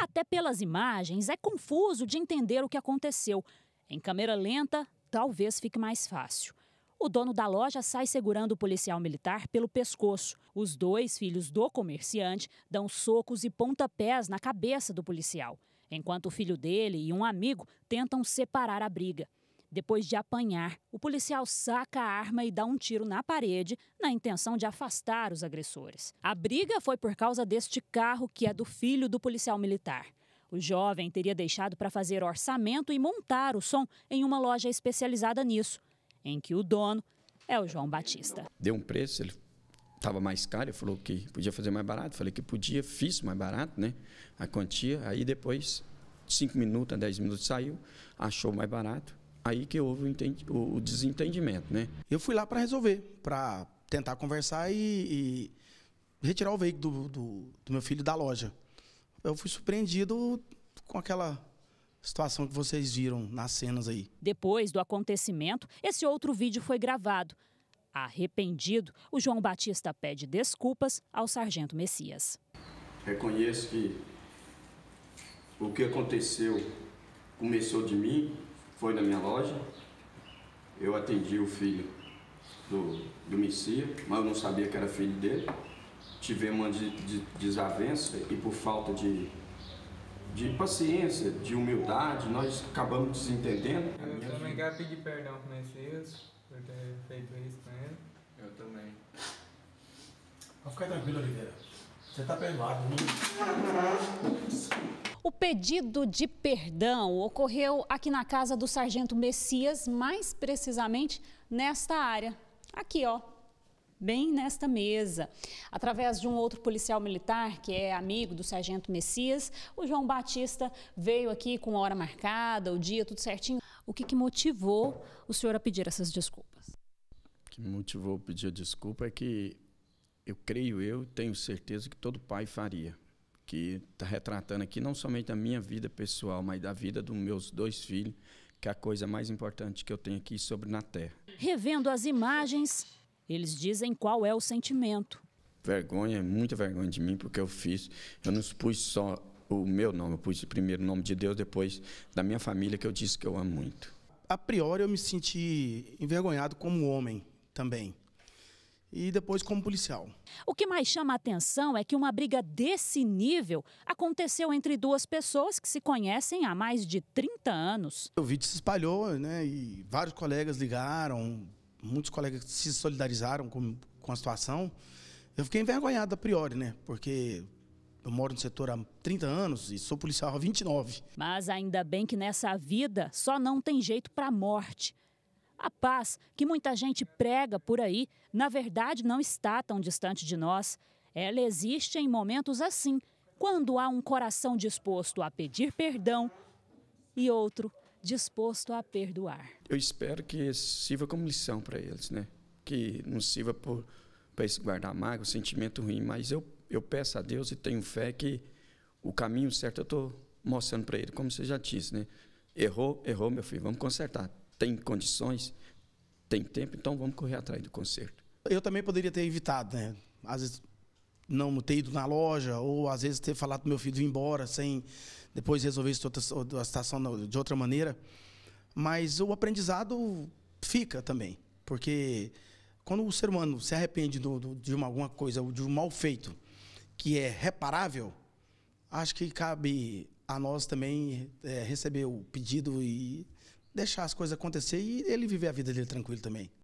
Até pelas imagens, é confuso de entender o que aconteceu. Em câmera lenta, talvez fique mais fácil. O dono da loja sai segurando o policial militar pelo pescoço. Os dois filhos do comerciante dão socos e pontapés na cabeça do policial, enquanto o filho dele e um amigo tentam separar a briga. Depois de apanhar, o policial saca a arma e dá um tiro na parede, na intenção de afastar os agressores. A briga foi por causa deste carro que é do filho do policial militar. O jovem teria deixado para fazer orçamento e montar o som em uma loja especializada nisso, em que o dono é o João Batista. Deu um preço, ele estava mais caro, ele falou que podia fazer mais barato, falei que podia, fiz mais barato, né? A quantia, aí depois, 5 minutos, 10 minutos saiu, achou mais barato, Aí que houve o, entendi, o desentendimento, né? Eu fui lá para resolver, para tentar conversar e, e, retirar o veículo do, do, do meu filho da loja. Eu fui surpreendido com aquela situação que vocês viram nas cenas aí. Depois do acontecimento, esse outro vídeo foi gravado. Arrependido, o João Batista pede desculpas ao sargento Messias. Reconheço que o que aconteceu começou de mim foi na minha loja, eu atendi o filho do, do Messias, mas eu não sabia que era filho dele. Tivemos uma de, de, desavença e por falta de, de paciência, de humildade, nós acabamos desentendendo. Eu também quero pedir perdão para Messias por ter feito isso com ele. Eu também. Pode ficar tranquilo, Oliveira. Você tá perdoado, não? Né? O pedido de perdão ocorreu aqui na casa do sargento Messias, mais precisamente nesta área. Aqui, ó, bem nesta mesa. Através de um outro policial militar, que é amigo do sargento Messias, o João Batista veio aqui com a hora marcada, o dia, tudo certinho. O que, que motivou o senhor a pedir essas desculpas? O que motivou a pedir desculpa é que eu creio eu, tenho certeza que todo pai faria que está retratando aqui não somente a minha vida pessoal, mas da vida dos meus dois filhos, que é a coisa mais importante que eu tenho aqui sobre na Terra. Revendo as imagens, eles dizem qual é o sentimento. Vergonha, é muita vergonha de mim, porque eu fiz, eu não pus só o meu nome, eu pus primeiro o nome de Deus, depois da minha família, que eu disse que eu amo muito. A priori eu me senti envergonhado como homem também e depois como policial. O que mais chama a atenção é que uma briga desse nível aconteceu entre duas pessoas que se conhecem há mais de 30 anos. O vídeo se espalhou, né? E vários colegas ligaram, muitos colegas se solidarizaram com, com a situação. Eu fiquei envergonhado a priori, né? Porque eu moro no setor há 30 anos e sou policial há 29. Mas ainda bem que nessa vida só não tem jeito para morte. A paz que muita gente prega por aí, na verdade, não está tão distante de nós. Ela existe em momentos assim, quando há um coração disposto a pedir perdão e outro disposto a perdoar. Eu espero que sirva como lição para eles, né? Que não sirva por para guardar mágoa, sentimento ruim, mas eu, eu peço a Deus e tenho fé que o caminho certo eu estou mostrando para ele, como você já disse, né? Errou, errou, meu filho, vamos consertar tem condições, tem tempo, então vamos correr atrás do conserto. Eu também poderia ter evitado, né? Às vezes não ter ido na loja, ou às vezes ter falado pro meu filho ir embora, sem depois resolver outra, a situação de outra maneira. Mas o aprendizado fica também, porque quando o ser humano se arrepende do, do, de uma, alguma coisa, de um mal feito, que é reparável, acho que cabe a nós também é, receber o pedido e deixar as coisas acontecer e ele viver a vida dele tranquilo também.